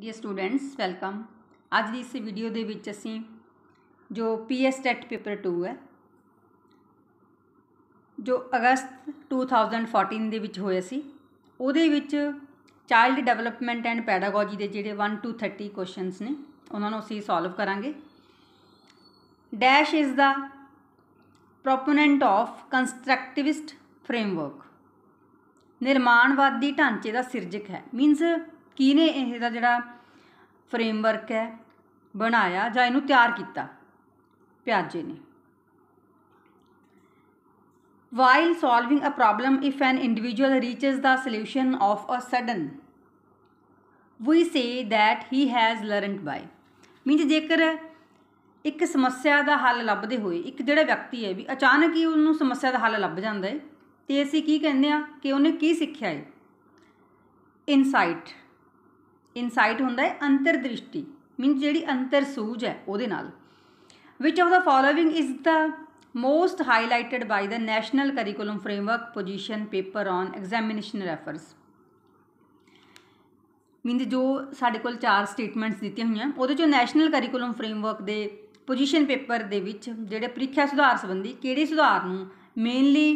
Dear students welcome ਅੱਜ ਦੀ ਇਸ video ਦੇ ਵਿੱਚ ਅਸੀਂ ਜੋ ਪੀਐਸ ਟੈਟ ਪੇਪਰ 2 ਹੈ ਜੋ ਅਗਸਤ 2014 ਦੇ ਵਿੱਚ ਹੋਇਆ ਸੀ ਉਹਦੇ ਵਿੱਚ ਚਾਈਲਡ ਡਿਵੈਲਪਮੈਂਟ ਐਂਡ ਪੈਡਾਗੋਜੀ ਦੇ ਜਿਹੜੇ 1 ਟੂ 30 ਕੁਐਸਚਨਸ ਨੇ ਉਹਨਾਂ ਨੂੰ ਅਸੀਂ ਸੋਲਵ ਕਰਾਂਗੇ dash is the proponent of constructivist framework ਨਿਰਮਾਣਵਾਦੀ ਢਾਂਚੇ ਦਾ ਸਿਰਜਕ ਹੈ ਮੀਨਸ ਕਿਹਨੇ ਇਹਦਾ ਜਿਹੜਾ ਫਰੇਮਵਰਕ ਹੈ ਬਣਾਇਆ ਜਾਂ ਇਹਨੂੰ ਤਿਆਰ ਕੀਤਾ ਪਿਆਜੇ ਨੇ while solving a problem if an individual reaches the solution of a sudden we say that he has learned by means ਜੇਕਰ ਇੱਕ ਸਮੱਸਿਆ ਦਾ ਹੱਲ ਲੱਭਦੇ ਹੋਏ ਇੱਕ ਜਿਹੜਾ ਵਿਅਕਤੀ ਹੈ ਵੀ ਅਚਾਨਕ ਹੀ ਉਹਨੂੰ ਸਮੱਸਿਆ ਦਾ ਹੱਲ ਲੱਭ ਜਾਂਦਾ ਹੈ ਤੇ ਅਸੀਂ ਕੀ ਕਹਿੰਦੇ ਆ ਕਿ ਉਹਨੇ ਕੀ ਸਿੱਖਿਆ ਹੈ ਇਨਸਾਈਟ ਇਨਸਾਈਟ ਹੁੰਦਾ ਹੈ ਅੰਤਰਦ੍ਰਿਸ਼ਟੀ ਮੀਨਸ ਜਿਹੜੀ ਅੰਤਰ ਸੂਝ ਹੈ ਉਹਦੇ ਨਾਲ which of the following is the most highlighted by the National Curriculum Framework position paper on examination reforms means ਜੋ ਸਾਡੇ ਕੋਲ ਚਾਰ ਸਟੇਟਮੈਂਟਸ ਦਿੱਤੀਆਂ ਹੋਈਆਂ ਉਹਦੇ ਚੋਂ ਨੈਸ਼ਨਲ ਕਰਿਕੂਲਮ ਫਰੇਮਵਰਕ ਦੇ ਪੋਜੀਸ਼ਨ ਪੇਪਰ ਦੇ ਵਿੱਚ ਜਿਹੜੇ ਪ੍ਰੀਖਿਆ ਸੁਧਾਰ ਸੰਬੰਧੀ ਕਿਹੜੇ ਸੁਧਾਰ ਨੂੰ ਮੇਨਲੀ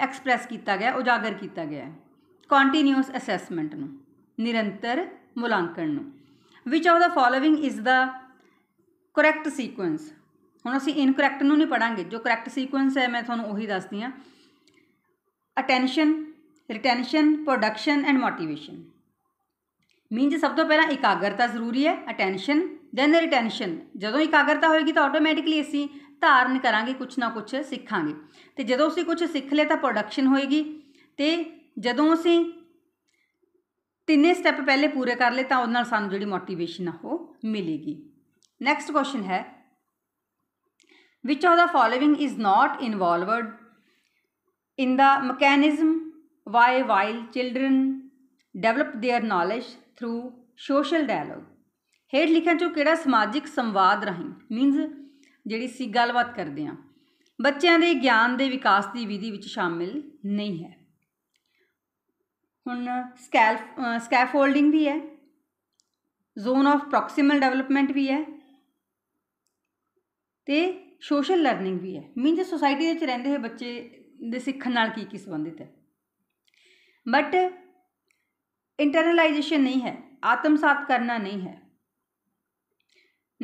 ਐਕਸਪ੍ਰੈਸ ਕੀਤਾ ਗਿਆ ਉਜਾਗਰ ਕੀਤਾ ਗਿਆ ਹੈ ਕੰਟੀਨਿਊਸ ਅਸੈਸਮੈਂਟ ਨੂੰ ਨਿਰੰਤਰ ਮੁਲਾਂਕਣ ਨੂੰ which of the following is the correct sequence ਹੁਣ ਅਸੀਂ ਇਨਕਰੈਕਟ ਨੂੰ ਨਹੀਂ ਪੜਾਂਗੇ ਜੋ ਕਰੈਕਟ ਸੀਕੁਐਂਸ ਹੈ ਮੈਂ ਤੁਹਾਨੂੰ ਉਹੀ ਦੱਸਦੀ ਆ attention retention production and motivation means ਸਭ ਤੋਂ ਪਹਿਲਾਂ ਇਕਾਗਰਤਾ ਜ਼ਰੂਰੀ ਹੈ ਅਟੈਂਸ਼ਨ ਦੈਨ ਰਿਟੈਂਸ਼ਨ ਜਦੋਂ ਇਕਾਗਰਤਾ ਹੋਏਗੀ ਤਾਂ ਆਟੋਮੈਟਿਕਲੀ ਅਸੀਂ ਧਾਰਨ ਕਰਾਂਗੇ ਕੁਝ ਨਾ ਕੁਝ ਸਿੱਖਾਂਗੇ ਤੇ ਜਦੋਂ ਅਸੀਂ ਕੁਝ ਸਿੱਖ ਲਿਆ ਤਾਂ ਪ੍ਰੋਡਕਸ਼ਨ ਹੋਏਗੀ ਤੇ ਜਦੋਂ ਅਸੀਂ ਤਿੰਨੇ ਸਟੈਪ ਪਹਿਲੇ ਪੂਰੇ ਕਰ ਲੇ ਤਾਂ ਉਹਨਾਂ ਨਾਲ ਸਾਨੂੰ ਜਿਹੜੀ ਮੋਟੀਵੇਸ਼ਨ ਆ ਉਹ ਮਿਲੇਗੀ ਨੈਕਸਟ ਕੁਐਸਚਨ ਹੈ which of the following is not involved in the mechanism why while children develop their knowledge through social dialogue ਹੇਡ ਲਿਖਿਆ ਚੋ ਕਿਹੜਾ ਸਮਾਜਿਕ ਸੰਵਾਦ ਰਹੀਂ ਮੀਨਸ ਜਿਹੜੀ ਸੀ ਗੱਲਬਾਤ ਕਰਦੇ ਆ ਬੱਚਿਆਂ ਦੇ ਗਿਆਨ ਦੇ ਵਿਕਾਸ ਦੀ ਵਿਧੀ ਵਿੱਚ ਸ਼ਾਮਿਲ ਨਹੀਂ ਹੈ ਹੁਣ ਸਕੈਲਫ ਸਕੈਫੋਲਡਿੰਗ ਵੀ ਹੈ ਜ਼ੋਨ ਆਫ ਪ੍ਰੋਕਸੀਮਲ ਡਿਵੈਲਪਮੈਂਟ ਵੀ ਹੈ ਤੇ ਸੋਸ਼ਲ ਲਰਨਿੰਗ ਵੀ ਹੈ ਮੀਨਸ ਸੋਸਾਇਟੀ ਦੇ ਵਿੱਚ ਰਹਿੰਦੇ ਹੋਏ ਬੱਚੇ ਦੇ ਸਿੱਖਣ ਨਾਲ ਕੀ ਕੀ ਸੰਬੰਧਿਤ ਹੈ ਬਟ ਇੰਟਰਨਲਾਈਜੇਸ਼ਨ ਨਹੀਂ ਹੈ ਆਤਮਸਾਤ ਕਰਨਾ ਨਹੀਂ ਹੈ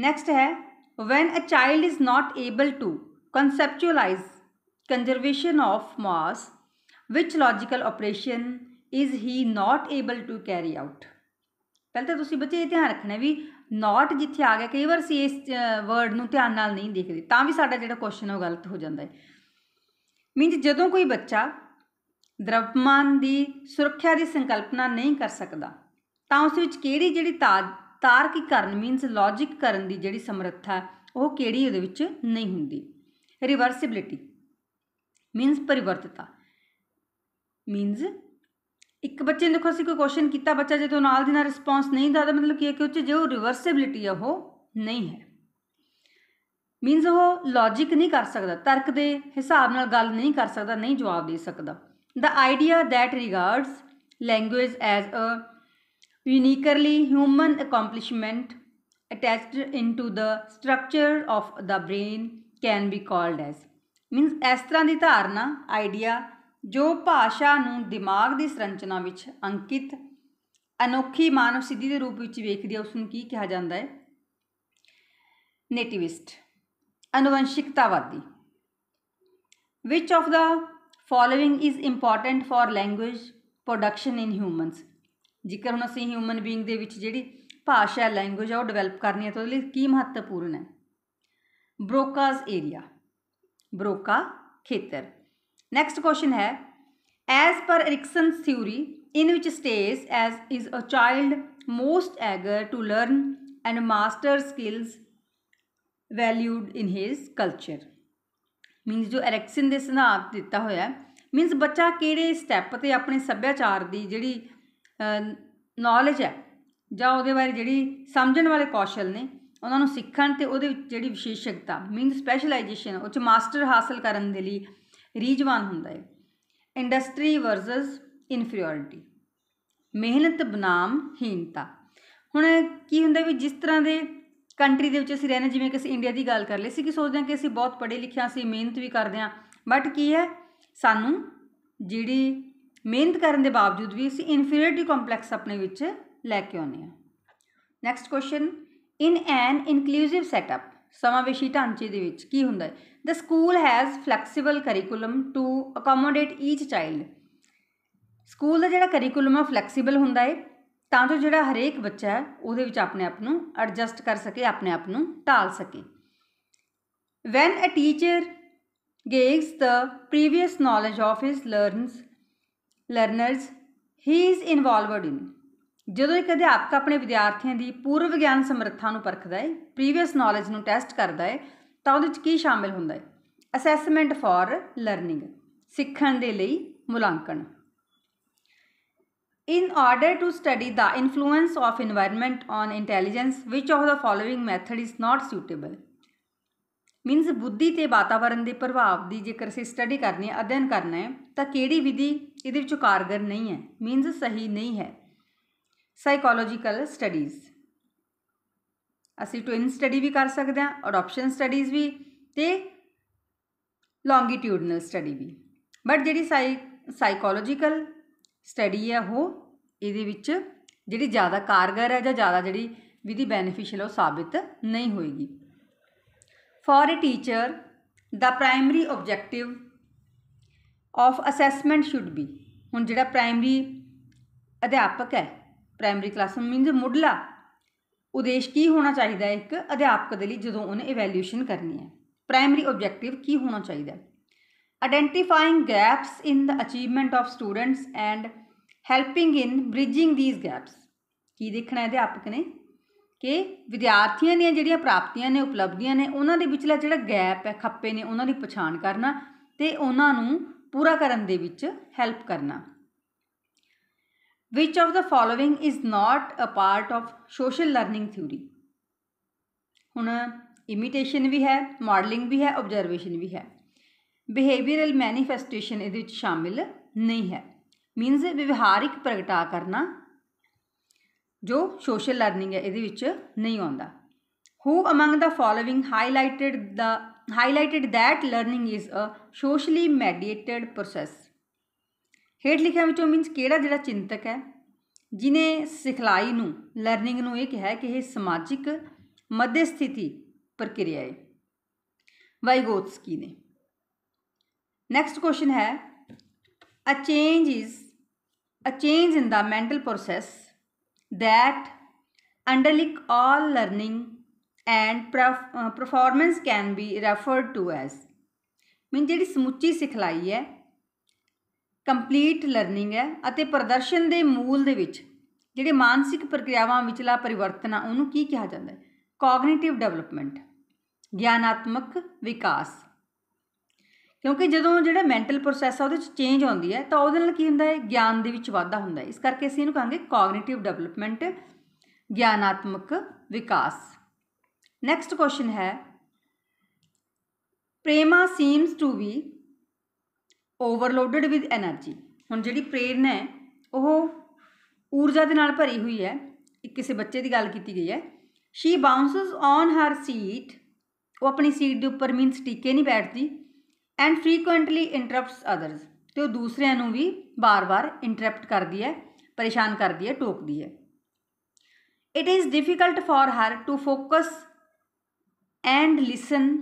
ਨੈਕਸਟ ਹੈ when a child is not able to conceptualise conservation of mass which logical operation is he not able to carry out ਪਹਿਲਾਂ ਤਾਂ ਤੁਸੀਂ ਬੱਚੇ ਇਹ ਧਿਆਨ ਰੱਖਣਾ ਵੀ ਨਾਟ ਜਿੱਥੇ ਆ ਗਿਆ ਕਈ ਵਾਰ ਸੀ ਇਸ ਵਰਡ ਨੂੰ ਧਿਆਨ ਨਾਲ ਨਹੀਂ ਦੇਖਦੇ ਤਾਂ ਵੀ ਸਾਡਾ ਜਿਹੜਾ ਕੁਐਸਚਨ ਉਹ ਗਲਤ ਹੋ ਜਾਂਦਾ ਹੈ ਮੀਨਸ ਜਦੋਂ ਕੋਈ ਬੱਚਾ ਦਰਵਮਾਨ ਦੀ ਸੁਰੱਖਿਆ ਦੀ ਸੰਕਲਪਨਾ ਨਹੀਂ ਕਰ ਸਕਦਾ ਤਾਂ ਉਸ ਵਿੱਚ ਕਿਹੜੀ ਜਿਹੜੀ ਤਾਰਕੀ ਕਰਨ ਮੀਨਸ ਲੌਜੀਕ ਕਰਨ ਦੀ ਜਿਹੜੀ ਸਮਰੱਥਾ ਉਹ ਕਿਹੜੀ ਉਹਦੇ ਵਿੱਚ ਨਹੀਂ ਹੁੰਦੀ ਰਿਵਰਸਿਬਿਲਟੀ ਮੀਨਸ ਪਰਿਵਰਤਤਾ ਮੀਨਸ ਇੱਕ ਬੱਚੇ ਨੂੰ ਦੇਖੋ ਅਸੀਂ ਕੋਈ ਕੁਐਸਚਨ ਕੀਤਾ ਬੱਚਾ ਜੇ ਤੁਹਾਨੂੰ ਨਾਲ ਦੀ ਨਾਲ ਰਿਸਪੌਂਸ ਨਹੀਂ ਦਿੰਦਾ ਮਤਲਬ ਕੀ ਹੈ ਕਿ ਉਹ ਚ ਜੋ ਰਿਵਰਸਿਬਿਲਟੀ ਆ ਉਹ ਨਹੀਂ ਹੈ ਮੀਨਸ ਉਹ ਲੌਜੀਕ ਨਹੀਂ ਕਰ ਸਕਦਾ ਤਰਕ ਦੇ ਹਿਸਾਬ ਨਾਲ ਗੱਲ ਨਹੀਂ ਕਰ ਸਕਦਾ ਨਹੀਂ ਜਵਾਬ ਦੇ ਸਕਦਾ the idea that regards language as a uniquely human accomplishment attached into the structure of the brain can be called as means ਇਸ ਤਰ੍ਹਾਂ ਦੀ ਧਾਰਨਾ ਆਈਡੀਆ ਜੋ ਭਾਸ਼ਾ ਨੂੰ ਦਿਮਾਗ ਦੀ ਸੰਰਚਨਾ ਵਿੱਚ ਅੰਕਿਤ ਅਨੋਖੀ ਮਾਨਵ ਸਿੱਧੀ ਦੇ ਰੂਪ ਵਿੱਚ ਵੇਖਦੀ ਹੈ ਉਸ ਨੂੰ ਕੀ ਕਿਹਾ ਜਾਂਦਾ ਹੈ ਨੇਟਿਵਿਸਟ ਅਨੁਵੰਸ਼ਿਕਤਾਵਾਦੀ which of the following is important for language production in humans ਜੇਕਰ ਹੁਣ ਅਸੀਂ ਹਿਊਮਨ ਬੀਇੰਗ ਦੇ ਵਿੱਚ ਜਿਹੜੀ ਭਾਸ਼ਾ ਲੈਂਗੁਏਜ ਆ ਉਹ ਡਿਵੈਲਪ ਕਰਨੀ ਹੈ ਤਾਂ ਉਹਦੇ ਲਈ ਕੀ ਮਹੱਤਵਪੂਰਨ ਹੈ ਬ੍ਰੋਕਾਜ਼ ਏਰੀਆ ਬ੍ਰੋਕਾ ਖੇਤਰ ਨੈਕਸਟ ਕੁਐਸਚਨ ਹੈ as per Erikson theory in which stage is is a child most eager to learn and master skills valued in his culture means ਜੋ ਐਰਿਕਸਨ ਦੇ ਸਿਧਾਂਤ ਦਿੱਤਾ ਹੋਇਆ ਮੀਨਸ ਬੱਚਾ ਕਿਹੜੇ ਸਟੈਪ ਤੇ ਆਪਣੇ ਸੱਭਿਆਚਾਰ ਦੀ ਜਿਹੜੀ ਨੌਲੇਜ ਹੈ ਜਾਂ ਉਹਦੇ ਬਾਰੇ ਜਿਹੜੀ ਸਮਝਣ ਵਾਲੇ ਕੌਸ਼ਲ ਨੇ ਉਹਨਾਂ ਨੂੰ ਸਿੱਖਣ ਤੇ ਉਹਦੇ ਵਿੱਚ ਜਿਹੜੀ ਵਿਸ਼ੇਸ਼ਕਤਾ ਮੀਨ ਸਪੈਸ਼ਲਾਈਜੇਸ਼ਨ ਉਹ ਚ ਮਾਸਟਰ ਹਾਸਲ ਕਰਨ ਦੇ ਲਈ ਰੀਜਵਾਨ ਹੁੰਦਾ ਹੈ ਇੰਡਸਟਰੀ ਵਰਸਸ ਇਨਫੀਰੀਓਰਿਟੀ ਮਿਹਨਤ ਬਨਾਮ ਹੀਨਤਾ ਹੁਣ ਕੀ ਹੁੰਦਾ ਵੀ ਜਿਸ ਤਰ੍ਹਾਂ ਦੇ ਕੰਟਰੀ ਦੇ ਵਿੱਚ ਅਸੀਂ ਰਹਿੰਦੇ ਜਿਵੇਂ ਕਿ ਅਸੀਂ ਇੰਡੀਆ ਦੀ ਗੱਲ ਕਰ ਲਈ ਸੀ ਕਿ ਸੋਚਦੇ ਹਾਂ ਕਿ ਅਸੀਂ ਬਹੁਤ ਪੜ੍ਹੇ ਲਿਖਿਆ ਸੀ ਮਿਹਨਤ ਵੀ ਕਰਦੇ ਹਾਂ ਬਟ ਕੀ ਹੈ ਸਾਨੂੰ ਜਿਹੜੀ ਮਿਹਨਤ ਕਰਨ ਦੇ ਬਾਵਜੂਦ ਵੀ ਅਸੀਂ ਇਨਫੀਰੀਓਰਿਟੀ ਕੰਪਲੈਕਸ ਆਪਣੇ ਵਿੱਚ ਲੈ ਕੇ ਆਉਂਦੇ ਹਾਂ next question in an inclusive setup ਸਮਾਵੇਸ਼ੀ ਢਾਂਚੇ ਦੇ ਵਿੱਚ ਕੀ ਹੁੰਦਾ ਹੈ the school has flexible curriculum to accommodate each child school ਦਾ ਜਿਹੜਾ ਕਰਿਕੂਲਮ ਆ ਫਲੈਕਸੀਬਲ ਹੁੰਦਾ ਹੈ ਤਾਂ ਜੋ ਜਿਹੜਾ ਹਰੇਕ ਬੱਚਾ ਹੈ ਉਹਦੇ ਵਿੱਚ ਆਪਣੇ ਆਪ ਨੂੰ ਐਡਜਸਟ ਕਰ ਸਕੇ ਆਪਣੇ ਆਪ ਨੂੰ ਢਾਲ ਸਕੇ when a teacher gives the previous knowledge of his learns learners he is involved in ਜਦੋਂ ਇੱਕ ਅਧਿਆਪਕ ਆਪਣੇ ਵਿਦਿਆਰਥੀਆਂ ਦੀ ਪੂਰਵ ਗਿਆਨ ਸਮਰੱਥਾ ਨੂੰ ਪਰਖਦਾ ਹੈ ਪ੍ਰੀਵੀਅਸ ਨੌਲੇਜ ਨੂੰ ਟੈਸਟ ਕਰਦਾ ਹੈ ਤਾਂ ਉਹਦੇ ਵਿੱਚ ਕੀ ਸ਼ਾਮਿਲ ਹੁੰਦਾ ਹੈ ਅਸੈਸਮੈਂਟ ਫਾਰ ਲਰਨਿੰਗ ਸਿੱਖਣ ਦੇ ਲਈ ਮੁਲਾਂਕਣ in order to study the influence of environment on intelligence which of the following method is not suitable means ਬੁੱਧੀ ਤੇ ਵਾਤਾਵਰਣ ਦੇ ਪ੍ਰਭਾਵ ਦੀ ਜੇਕਰ ਅਸੀਂ ਸਟੱਡੀ ਕਰਨੀ ਹੈ ਅਧਿਐਨ ਕਰਨਾ ਹੈ ਤਾਂ ਕਿਹੜੀ ਵਿਧੀ ਇਹਦੇ ਵਿੱਚ ਕਾਰਗਰ ਨਹੀਂ ਹੈ ਮੀਨਸ ਸਹੀ ਨਹੀਂ ਹੈ ਸਾਈਕੋਲੋਜੀਕਲ ਸਟੱਡੀਜ਼ ਅਸੀਂ ਟਵਿਨ ਸਟੱਡੀ ਵੀ ਕਰ ਸਕਦੇ ਹਾਂ ਔਰ ਆਪਸ਼ਨ ਸਟੱਡੀਜ਼ ਵੀ ਤੇ ਲੌਂਗੀਟਿਊਡਨਲ ਸਟੱਡੀ ਵੀ ਬਟ ਜਿਹੜੀ ਸਾਈਕੋਲੋਜੀਕਲ ਸਟੱਡੀ ਹੈ ਉਹ ਇਹਦੇ ਵਿੱਚ ਜਿਹੜੀ ਜ਼ਿਆਦਾ ਕਾਰਗਰ ਹੈ ਜਾਂ ਜ਼ਿਆਦਾ ਜਿਹੜੀ ਵਿਧੀ ਬੈਨੀਫੀਸ਼ੀਅਲ ਉਹ ਸਾਬਿਤ ਨਹੀਂ ਹੋਏਗੀ for a teacher the primary objective of assessment should be ਹੁਣ ਜਿਹੜਾ ਪ੍ਰਾਇਮਰੀ ਅਧਿਆਪਕ ਹੈ ਪ੍ਰਾਇਮਰੀ ਕਲਾਸਰੂਮ ਮੀਨਸ ਮੁੱਢਲਾ ਉਦੇਸ਼ ਕੀ ਹੋਣਾ ਚਾਹੀਦਾ ਹੈ ਇੱਕ ਅਧਿਆਪਕ ਦੇ ਲਈ ਜਦੋਂ ਉਹਨੇ ਇਵੈਲੂਏਸ਼ਨ ਕਰਨੀ ਹੈ ਪ੍ਰਾਇਮਰੀ ਆਬਜੈਕਟਿਵ ਕੀ ਹੋਣਾ ਚਾਹੀਦਾ ਹੈ identifying gaps in the achievement of students and helping in bridging these gaps ਕੀ ਦੇਖਣਾ ਹੈ ਅਧਿਆਪਕ ਨੇ ਕਿ ਵਿਦਿਆਰਥੀਆਂ ਦੀਆਂ ਜਿਹੜੀਆਂ ਪ੍ਰਾਪਤੀਆਂ ਨੇ ਉਪਲਬਧੀਆਂ ਨੇ ਉਹਨਾਂ ਦੇ ਵਿਚਲਾ ਜਿਹੜਾ ਗੈਪ ਹੈ ਖੱਪੇ ਨੇ ਉਹਨਾਂ ਦੀ ਪਛਾਣ ਕਰਨਾ ਤੇ ਉਹਨਾਂ ਨੂੰ ਪੂਰਾ ਕਰਨ ਦੇ ਵਿੱਚ ਹੈਲਪ ਕਰਨਾ Which of the following is not a part of social learning theory? ਹੁਣ ਇਮੀਟੇਸ਼ਨ ਵੀ ਹੈ ਮਾਡਲਿੰਗ ਵੀ ਹੈ ਆਬਜ਼ਰਵੇਸ਼ਨ ਵੀ ਹੈ ਬਿਹੇਵੀਅਰਲ ਮੈਨੀਫੈਸਟੇਸ਼ਨ ਇਹਦੇ ਵਿੱਚ ਸ਼ਾਮਿਲ ਨਹੀਂ ਹੈ ਮੀਨਸ ਵਿਵਹਾਰਿਕ ਪ੍ਰਗਟਾ ਕਰਨਾ ਜੋ ਸੋਸ਼ਲ ਲਰਨਿੰਗ ਹੈ ਇਹਦੇ ਵਿੱਚ ਨਹੀਂ ਆਉਂਦਾ who among the following highlighted the highlighted that learning is a socially mediated process ਹੇਠ ਲਿਖਿਆ ਵਿੱਚੋਂ ਮੀਨਸ ਕਿਹੜਾ ਜਿਹੜਾ ਚਿੰਤਕ ਹੈ ਜਿਨੇ ਸਿਖਲਾਈ ਨੂੰ ਲਰਨਿੰਗ ਨੂੰ ਇਹ ਕਿਹਾ ਕਿ ਇਹ ਸਮਾਜਿਕ ਮੱਧ ਸਥਿਤੀ ਪ੍ਰਕਿਰਿਆ ਹੈ ਵਾਈਗੋਟਸਕੀ ਨੇ ਨੈਕਸਟ ਕੁਐਸਚਨ ਹੈ a change is a change in the mental process that underlies all learning and performance can be referred to as mean ਜਿਹੜੀ ਸਮੁੱਚੀ ਸਿਖਲਾਈ ਹੈ ਕੰਪਲੀਟ ਲਰਨਿੰਗ ਹੈ ਅਤੇ ਪ੍ਰਦਰਸ਼ਨ ਦੇ ਮੂਲ ਦੇ ਵਿੱਚ ਜਿਹੜੇ ਮਾਨਸਿਕ ਪ੍ਰਕਿਰਿਆਵਾਂ ਵਿਚਲਾ ਪਰਿਵਰਤਨ ਆ ਉਹਨੂੰ ਕੀ ਕਿਹਾ ਜਾਂਦਾ ਹੈ ਕੋਗਨੀਟਿਵ ਡਿਵੈਲਪਮੈਂਟ ਗਿਆਨਾਤਮਕ ਵਿਕਾਸ ਕਿਉਂਕਿ ਜਦੋਂ ਜਿਹੜਾ ਮੈਂਟਲ ਪ੍ਰੋਸੈਸ ਆ ਉਹਦੇ ਵਿੱਚ ਚੇਂਜ ਆਉਂਦੀ ਹੈ ਤਾਂ ਉਹਦੇ ਨਾਲ ਕੀ ਹੁੰਦਾ ਹੈ ਗਿਆਨ ਦੇ ਵਿੱਚ ਵਾਧਾ ਹੁੰਦਾ ਹੈ ਇਸ ਕਰਕੇ ਅਸੀਂ ਇਹਨੂੰ ਕਹਾਂਗੇ ਕੋਗਨੀਟਿਵ ਡਿਵੈਲਪਮੈਂਟ ਗਿਆਨਾਤਮਕ ਵਿਕਾਸ ਨੈਕਸਟ ਕੁਐਸਚਨ ਹੈ Prema seems to be overloaded with energy ਹੁਣ ਜਿਹੜੀ ਪ੍ਰੇਰਣਾ ਹੈ ਉਹ ਊਰਜਾ ਦੇ ਨਾਲ ਭਰੀ ਹੋਈ ਹੈ ਇੱਕ ਕਿਸੇ ਬੱਚੇ ਦੀ ਗੱਲ ਕੀਤੀ ਗਈ ਹੈ she bounces on her seat ਉਹ ਆਪਣੀ ਸੀਟ ਦੇ ਉੱਪਰ ਮੀਨਸ ਟਿੱਕੇ ਨਹੀਂ ਬੈਠਦੀ ਐਂਡ ਫ੍ਰੀਕੁਐਂਟਲੀ ਇੰਟਰਪਟਸ ਅਦਰਸ ਤੇ ਉਹ ਦੂਸਰਿਆਂ ਨੂੰ ਵੀ ਬਾਰ-ਬਾਰ ਇੰਟਰਪਟ ਕਰਦੀ ਹੈ ਪਰੇਸ਼ਾਨ ਕਰਦੀ ਹੈ ਟੋਕਦੀ ਹੈ it is difficult for her to focus and listen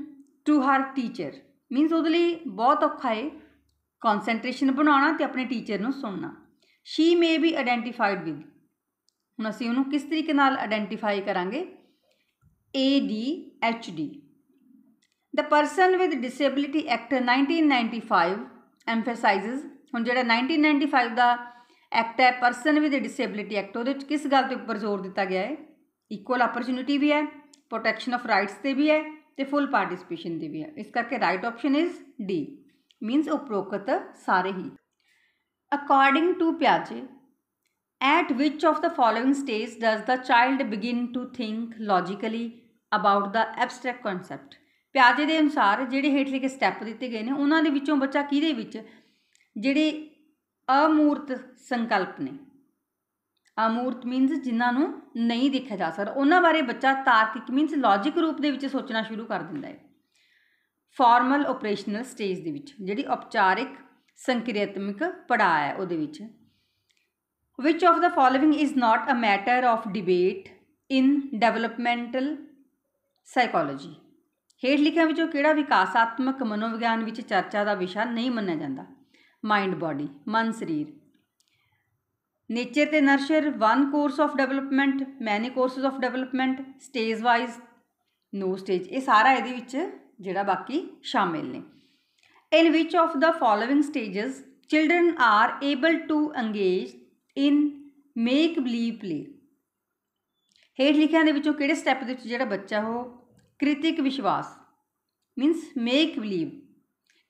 to her teacher means ਉਹਦੇ ਲਈ ਬਹੁਤ ਔਖਾ ਹੈ ਕਨਸੈਂਟਰੇਸ਼ਨ ਬਣਾਉਣਾ ਤੇ ਆਪਣੇ ਟੀਚਰ ਨੂੰ ਸੁਣਨਾ she may be identified with ਹੁਣ ਅਸੀਂ ਉਹਨੂੰ ਕਿਸ ਤਰੀਕੇ ਨਾਲ ਆਇਡੈਂਟੀਫਾਈ ਕਰਾਂਗੇ A D H D the person with disability act 1995 emphasises ਹੁਣ ਜਿਹੜਾ 1995 ਦਾ ਐਕਟ ਹੈ ਪਰਸਨ ਵਿਦ ਡਿਸੇਬਿਲਿਟੀ ਐਕਟ ਉਹਦੇ ਵਿੱਚ ਕਿਸ ਗੱਲ ਤੇ ਉੱਪਰ ਜ਼ੋਰ ਦਿੱਤਾ ਗਿਆ ਹੈ ਇਕੁਅਲ ਓਪਰਚੁਨਿਟੀ ਵੀ ਹੈ ਪ੍ਰੋਟੈਕਸ਼ਨ ਆਫ ਰਾਈਟਸ ਤੇ ਵੀ ਹੈ ਤੇ ਫੁੱਲ ਪਾਰਟਿਸਿਪੇਸ਼ਨ ਦੀ ਵੀ ਹੈ ਇਸ ਕਰਕੇ right option is D means ਉਪਰੋਕਤ ਸਾਰੇ ਹੀ ਅਕੋਰਡਿੰਗ ਟੂ ਪਿਆਜੇ at which of the following stage does the child begin to think logically about the abstract concept ਪਿਆਜੇ ਦੇ ਅਨੁਸਾਰ ਜਿਹੜੇ ਹੇਠ ਲਿਖੇ ਸਟੈਪ ਦਿੱਤੇ ਗਏ ਨੇ ਉਹਨਾਂ ਦੇ ਵਿੱਚੋਂ ਬੱਚਾ ਕਿਹਦੇ ਵਿੱਚ ਜਿਹੜੇ ਅਮੂਰਤ ਸੰਕਲਪ ਨੇ ਅਮੂਰਤ ਮੀਨਸ ਜਿਨ੍ਹਾਂ ਨੂੰ ਨਹੀਂ ਦੇਖਿਆ ਜਾ ਸਕਦਾ ਉਹਨਾਂ ਬਾਰੇ ਬੱਚਾ ਤਾਰਕਿਕ ਮੀਨਸ ਲੌਜੀਕ ਰੂਪ ਦੇ ਵਿੱਚ ਸੋਚਣਾ ਸ਼ੁਰੂ ਕਰ ਦਿੰਦਾ ਹੈ ਫਾਰਮਲ ਆਪਰੇਸ਼ਨਲ ਸਟੇਜ ਦੇ ਵਿੱਚ ਜਿਹੜੀ ਉਪਚਾਰਿਕ ਸੰਕਿਰਿਆਤਮਿਕ ਪੜਾਅ ਹੈ ਉਹਦੇ ਵਿੱਚ which of the following is not a matter of debate in developmental psychology ਹੇਠ ਲਿਖਿਆਂ ਵਿੱਚੋਂ ਕਿਹੜਾ ਵਿਕਾਸਾਤਮਕ ਮਨੋਵਿਗਿਆਨ ਵਿੱਚ ਚਰਚਾ ਦਾ ਵਿਸ਼ਾ ਨਹੀਂ ਮੰਨਿਆ ਜਾਂਦਾ ਮਾਈਂਡ ਬਾਡੀ ਮਨ ਸਰੀਰ ਨੇਚਰ ਤੇ nurture one course of development many courses of development stage wise no stage ਇਹ ਸਾਰਾ ਇਹਦੇ ਵਿੱਚ ਜਿਹੜਾ ਬਾਕੀ ਸ਼ਾਮਿਲ ਨੇ in which of the following stages children are able to engage in make believe play ਹੇਠ ਲਿਖਿਆਂ ਦੇ ਵਿੱਚੋਂ ਕਿਹੜੇ ਸਟੈਪ ਦੇ ਵਿੱਚ ਜਿਹੜਾ ਬੱਚਾ ਹੋ ਕ੍ਰਿਤਿਕ ਵਿਸ਼ਵਾਸ ਮੀਨਸ ਮੇਕ ਬਲੀਵ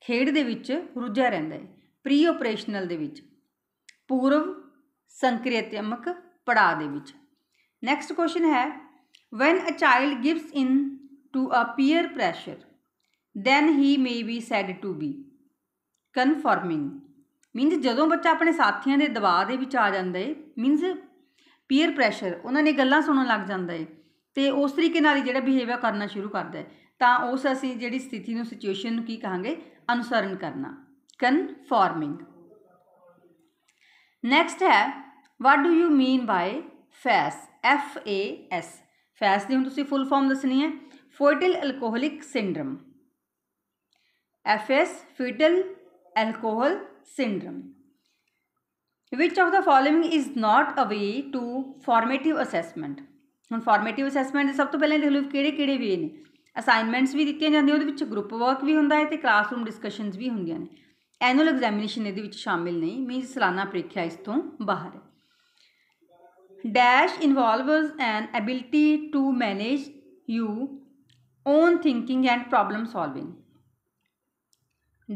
ਖੇਡ ਦੇ ਵਿੱਚ ਰੁੱਝਿਆ ਰਹਿੰਦਾ ਹੈ ਪ੍ਰੀ ਆਪਰੇਸ਼ਨਲ ਦੇ ਵਿੱਚ ਪੂਰਵ ਸੰਕ੍ਰਿਤਿਅਮਕ ਪੜਾਅ ਦੇ ਵਿੱਚ ਨੈਕਸਟ ਕੁਐਸਚਨ ਹੈ when a child gives in to a peer pressure then he may be said to be conforming means ਜਦੋਂ ਬੱਚਾ ਆਪਣੇ ਸਾਥੀਆਂ ਦੇ ਦਬਾਅ ਦੇ ਵਿੱਚ ਆ ਜਾਂਦਾ ਹੈ ਮੀਨਸ ਪੀਅਰ ਪ੍ਰੈਸ਼ਰ ਉਹਨਾਂ ਨੇ ਗੱਲਾਂ ਸੁਣਨ ਲੱਗ ਜਾਂਦਾ ਹੈ ਤੇ ਉਸ ਤਰੀਕੇ ਨਾਲ ਹੀ ਜਿਹੜਾ ਬਿਹੇਵੀਅਰ ਕਰਨਾ ਸ਼ੁਰੂ ਕਰਦਾ ਹੈ ਤਾਂ ਉਸ ਅਸੀਂ ਜਿਹੜੀ ਸਥਿਤੀ ਨੂੰ ਸਿਚੁਏਸ਼ਨ ਨੂੰ ਕੀ ਕਹਾਂਗੇ ਅਨੁਸਰਨ ਕਰਨਾ ਕਨਫਾਰਮਿੰਗ ਨੈਕਸਟ ਹੈ what do you mean by FAS F A S FAS ਦੀ ਹੁਣ ਤੁਸੀਂ ਫੁੱਲ ਫਾਰਮ ਦੱਸਣੀ ਹੈ fetal alcoholic syndrome FS fetal alcohol syndrome. Which of the following is not a way to formative assessment? ਹੁਣ formative assessment ਦੇ ਸਭ ਤੋਂ ਪਹਿਲਾਂ ਦੇਖ ਲਓ ਕਿਹੜੇ ਕਿਹੜੇ ਵੇ ਨੇ ਅਸਾਈਨਮੈਂਟਸ ਵੀ ਦਿੱਤੀਆਂ ਜਾਂਦੀਆਂ ਉਹਦੇ ਵਿੱਚ ਗਰੁੱਪ ਵਰਕ ਵੀ ਹੁੰਦਾ ਹੈ ਤੇ ਕਲਾਸਰੂਮ ਡਿਸਕਸ਼ਨਸ ਵੀ ਹੁੰਦੀਆਂ ਨੇ ਐਨੂਅਲ ਐਗਜ਼ਾਮੀਨੇਸ਼ਨ ਇਹਦੇ ਵਿੱਚ ਸ਼ਾਮਿਲ ਨਹੀਂ ਮੀਨਸ ਸਾਲਾਨਾ ਪ੍ਰੀਖਿਆ ਇਸ ਤੋਂ ਬਾਹਰ ਹੈ dash involves an ability to manage you own thinking and problem solving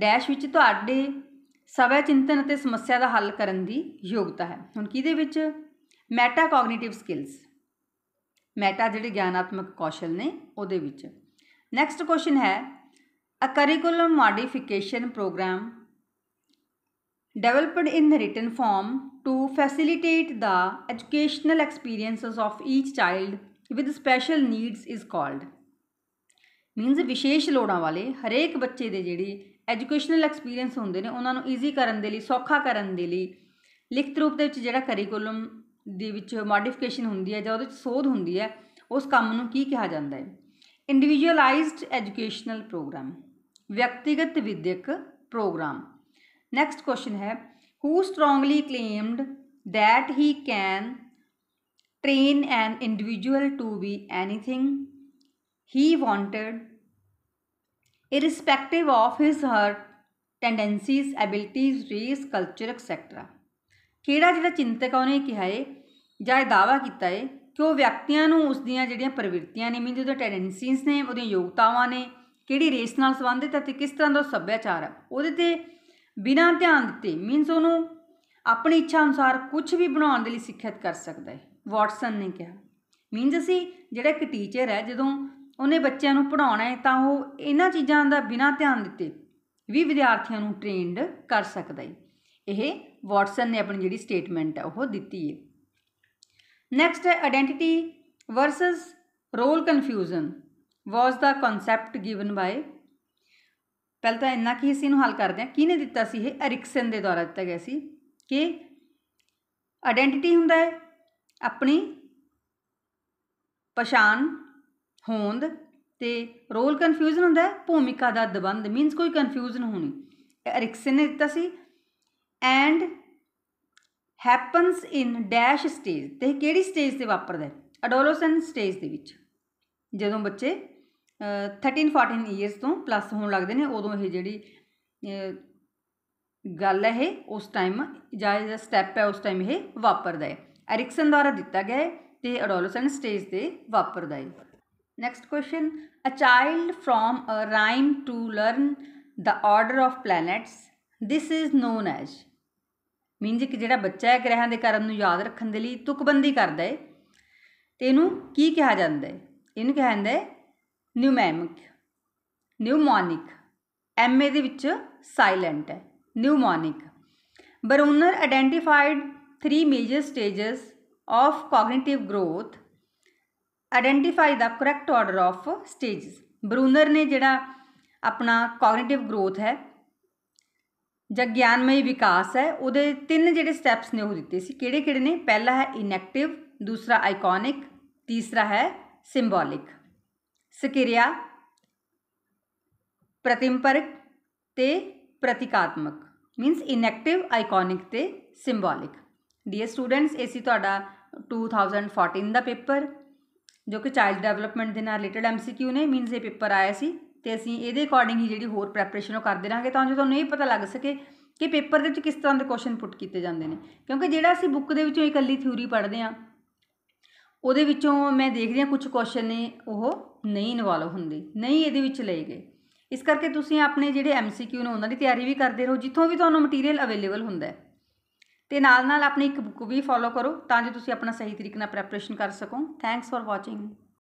dash ਵਿੱਚ ਤੁਹਾਡੇ ਸਵੈ ਚਿੰਤਨ ਅਤੇ ਸਮੱਸਿਆ ਦਾ ਹੱਲ ਕਰਨ ਦੀ ਯੋਗਤਾ ਹੈ ਹੁਣ ਕਿਹਦੇ ਵਿੱਚ ਮੈਟਾ ਕੋਗਨੀਟਿਵ ਸਕਿੱਲਸ ਮੈਟਾ ਜਿਹੜੇ ਗਿਆਨਾਤਮਕ ਕੌਸ਼ਲ ਨੇ ਉਹਦੇ ਵਿੱਚ ਨੈਕਸਟ ਕੁਐਸਚਨ ਹੈ a curriculum modification programme developed in written form to facilitate the educational experiences of each child with special needs is called means ਵਿਸ਼ੇਸ਼ ਲੋੜਾਂ ਵਾਲੇ ਹਰੇਕ ਬੱਚੇ ਦੇ ਜਿਹੜੀ ਐਜੂਕੇਸ਼ਨਲ ਐਕਸਪੀਰੀਅੰਸ ਹੁੰਦੇ ਨੇ ਉਹਨਾਂ ਨੂੰ ਈਜ਼ੀ ਕਰਨ ਦੇ ਲਈ ਸੌਖਾ ਕਰਨ ਦੇ ਲਈ ਲਿਖਤ ਰੂਪ ਦੇ ਵਿੱਚ ਜਿਹੜਾ ਕਰਿਕੂਲਮ ਦੇ ਵਿੱਚ ਮੋਡੀਫਿਕੇਸ਼ਨ ਹੁੰਦੀ ਹੈ ਜਾਂ ਉਹਦੇ ਵਿੱਚ ਸੋਧ ਹੁੰਦੀ ਹੈ ਉਸ ਕੰਮ ਨੂੰ ਕੀ ਕਿਹਾ ਜਾਂਦਾ ਹੈ ਇੰਡੀਵਿਜੂਅਲਾਈਜ਼ਡ ਐਜੂਕੇਸ਼ਨਲ ਪ੍ਰੋਗਰਾਮ ਵਿਅਕਤੀਗਤ ਵਿਦਿਅਕ ਪ੍ਰੋਗਰਾਮ ਨੈਕਸਟ ਕੁਐਸਚਨ ਹੈ who strongly claimed that he can train an individual to be anything he wanted irrespective of his her tendencies abilities race culture etcetera ਕਿਹੜਾ ਜਿਹੜਾ ਚਿੰਤਕ ਉਹਨੇ ਕਿਹਾ ਏ ਜਾਂ ਇਹ ਦਾਵਾ ਕੀਤਾ ਏ ਕਿ ਉਹ ਵਿਅਕਤੀਆਂ ਨੂੰ ਉਸ ਦੀਆਂ ਜਿਹੜੀਆਂ ਪ੍ਰਵਿਰਤੀਆਂ ਨੇ ਮੀਨਜ਼ ਉਹਦੇ ਟੈਂਡੈਂਸੀਜ਼ ਨੇ ਉਹਦੀਆਂ ਯੋਗਤਾਵਾਂ ਨੇ ਕਿਹੜੀ ਰੇਸ ਨਾਲ ਸੰਬੰਧਿਤ ਹੈ ਤੇ ਕਿਸ ਤਰ੍ਹਾਂ ਦਾ ਸੱਭਿਆਚਾਰ ਹੈ ਉਹਦੇ ਤੇ ਬਿਨਾਂ ਧਿਆਨ ਦਿੱਤੇ ਮੀਨਸ ਉਹਨੂੰ ਆਪਣੀ ਇੱਛਾ ਅਨੁਸਾਰ ਕੁਝ ਵੀ ਬਣਾਉਣ ਦੇ ਲਈ ਸਿੱਖਿਅਤ ਕਰ ਸਕਦਾ ਹੈ ਵਾਟਸਨ ਨੇ ਕਿਹਾ ਮੀਨਸ ਅਸੀਂ ਜਿਹੜਾ ਇੱਕ ਟੀਚਰ ਹੈ ਜਦੋਂ ਉਹਨੇ ਬੱਚਿਆਂ ਨੂੰ ਪੜਾਉਣਾ ਹੈ ਤਾਂ ਉਹ ਇਹਨਾਂ ਚੀਜ਼ਾਂ ਦਾ ਬਿਨਾਂ ਧਿਆਨ ਦਿੱਤੇ ਵੀ ਵਿਦਿਆਰਥੀਆਂ ਨੂੰ ਟ੍ਰੇਨਡ ਕਰ ਸਕਦਾ ਹੈ ਇਹ ਵਾਟਸਨ ਨੇ ਆਪਣੀ ਜਿਹੜੀ ਸਟੇਟਮੈਂਟ ਹੈ ਉਹ ਦਿੱਤੀ ਹੈ ਨੈਕਸਟ ਹੈ identity versus role confusion was the concept given by ਪਹਿਲਾਂ ਤਾਂ ਇੰਨਾ ਕੀ ਅਸੀਂ ਨੂੰ ਹੱਲ ਕਰਦੇ ਹਾਂ ਕਿਹਨੇ ਦਿੱਤਾ ਸੀ ਇਹ ਐਰਿਕਸਨ ਦੇ ਦੁਆਰਾ ਦਿੱਤਾ ਗਿਆ ਸੀ ਕਿ ਆਇਡੈਂਟੀਟੀ ਹੁੰਦਾ ਹੈ ਆਪਣੀ ਪਛਾਣ ਹੋਂਦ ਤੇ ਰੋਲ ਕਨਫਿਊਜ਼ਨ ਹੁੰਦਾ ਭੂਮਿਕਾ ਦਾ ਦਬੰਦ ਮੀਨਸ ਕੋਈ ਕਨਫਿਊਜ਼ਨ ਹੋਣੀ ਐਰਿਕਸਨ ਨੇ ਦਿੱਤਾ ਸੀ and happens in dash stage ਤੇ ਕਿਹੜੀ ਸਟੇਜ ਤੇ ਵਾਪਰਦਾ ਅਡੋਲੋਸੈਂਟ ਸਟੇਜ ਦੇ ਵਿੱਚ ਜਦੋਂ ਬੱਚੇ 13 14 ਇਅਰਸ ਤੋਂ ਪਲੱਸ ਹੋਣ ਲੱਗਦੇ ਨੇ ਉਦੋਂ ਇਹ ਜਿਹੜੀ ਗੱਲ ਹੈ ਇਹ ਉਸ ਟਾਈਮ ਜਾਂ ਸਟੈਪ ਹੈ ਉਸ ਟਾਈਮ ਇਹ ਵਾਪਰਦਾ ਹੈ ਐਰਿਕਸਨ ਦੁਆਰਾ ਦਿੱਤਾ ਗਿਆ ਹੈ ਤੇ ਅਡੋਲੋਸੈਂਟ ਸਟੇਜ ਤੇ ਵਾਪਰਦਾ ਹੈ next question a child from a rhyme to learn the order of planets this is known as. Means ਕਿ ਜਿਹੜਾ ਬੱਚਾ ਹੈ ਗ੍ਰਹਿਾਂ ਦੇ ਕਰਮ ਨੂੰ ਯਾਦ ਰੱਖਣ ਦੇ ਲਈ ਤੁਕਬੰਦੀ ਕਰਦਾ ਹੈ ਤੇ ਇਹਨੂੰ ਕੀ ਕਿਹਾ ਜਾਂਦਾ ਹੈ ਇਹਨੂੰ ਕਿਹਾ ਜਾਂਦਾ ਹੈ ਨਿਊਮੈਮਿਕ ਨਿਊਮੋਨਿਕ ਐਮਏ ਦੇ ਵਿੱਚ ਸਾਇਲੈਂਟ ਹੈ mnemonic Bruner identified 3 major stages of cognitive growth identify the correct order of stage Bruner ने जोड़ा अपना कॉगनेटिव ग्रोथ है ज्ञानमयी विकास है वो तीन जे स्टैप्स ने वो दिते कि पहला है इनैक्टिव दूसरा आइकॉनिक तीसरा है सिंबोलिक सक्रिया प्रतिमपरक प्रतीकात्मक मीनस इनैक्टिव आइकॉनिक सिंबोलिक डीए स्टूडेंट्स ये टू थाउजेंड फोर्टीन का पेपर ਜੋ ਕਿ ਚਾਈਲਡ ਡਿਵੈਲਪਮੈਂਟ ਦੇ ਨਾਲ ਰਿਲੇਟਡ ਐਮਸੀਕਿਊ ਨੇ ਮੀਨਸ ਇਹ ਪੇਪਰ ਆਇਆ ਸੀ ਤੇ ਅਸੀਂ ਇਹਦੇ ਅਕੋਰਡਿੰਗ ਹੀ ਜਿਹੜੀ ਹੋਰ ਪ੍ਰੈਪਰੇਸ਼ਨ ਉਹ ਕਰਦੇ ਰਾਂਗੇ ਤਾਂ ਜੋ ਤੁਹਾਨੂੰ ਇਹ ਪਤਾ ਲੱਗ ਸਕੇ ਕਿ ਪੇਪਰ ਦੇ ਵਿੱਚ ਕਿਸ ਤਰ੍ਹਾਂ ਦੇ ਕੁਐਸਚਨ ਪੁੱਟ ਕੀਤੇ ਜਾਂਦੇ ਨੇ ਕਿਉਂਕਿ ਜਿਹੜਾ ਅਸੀਂ ਬੁੱਕ ਦੇ ਵਿੱਚੋਂ ਇਕੱਲੀ ਥਿਊਰੀ ਪੜ੍ਹਦੇ ਆ ਉਹਦੇ ਵਿੱਚੋਂ ਮੈਂ ਦੇਖ ਆ ਕੁਝ ਕੁਐਸਚਨ ਨੇ ਉਹ ਨਹੀਂ ਇਨਵੋਲਵ ਹੁੰਦੇ ਨਹੀਂ ਇਹਦੇ ਵਿੱਚ ਲਏ ਗਏ ਇਸ ਕਰਕੇ ਤੁਸੀਂ ਆਪਣੇ ਜਿਹੜੇ ਐਮਸੀਕਿਊ ਨੇ ਉਹਨਾਂ ਦੀ ਤਿਆਰੀ ਵੀ ਕਰਦੇ ਰਹੋ ਜਿੱਥੋਂ ਵੀ ਤੁਹਾਨੂੰ ਮਟੀਰੀਅਲ ਅਵੇਲੇਬਲ ਹੁੰਦਾ ਹੈ ਤੇ ਨਾਲ ਨਾਲ ਆਪਣੀ ਇੱਕ ਬੁੱਕ ਵੀ ਫੋਲੋ ਕਰੋ ਤਾਂ ਜੋ ਤੁਸੀਂ ਆਪਣਾ ਸਹੀ ਤਰੀਕੇ ਨਾਲ ਪ੍ਰੈਪਰੇਸ਼ਨ ਕਰ ਸਕੋ ਥੈਂਕਸ ਫॉर ਵਾਚਿੰਗ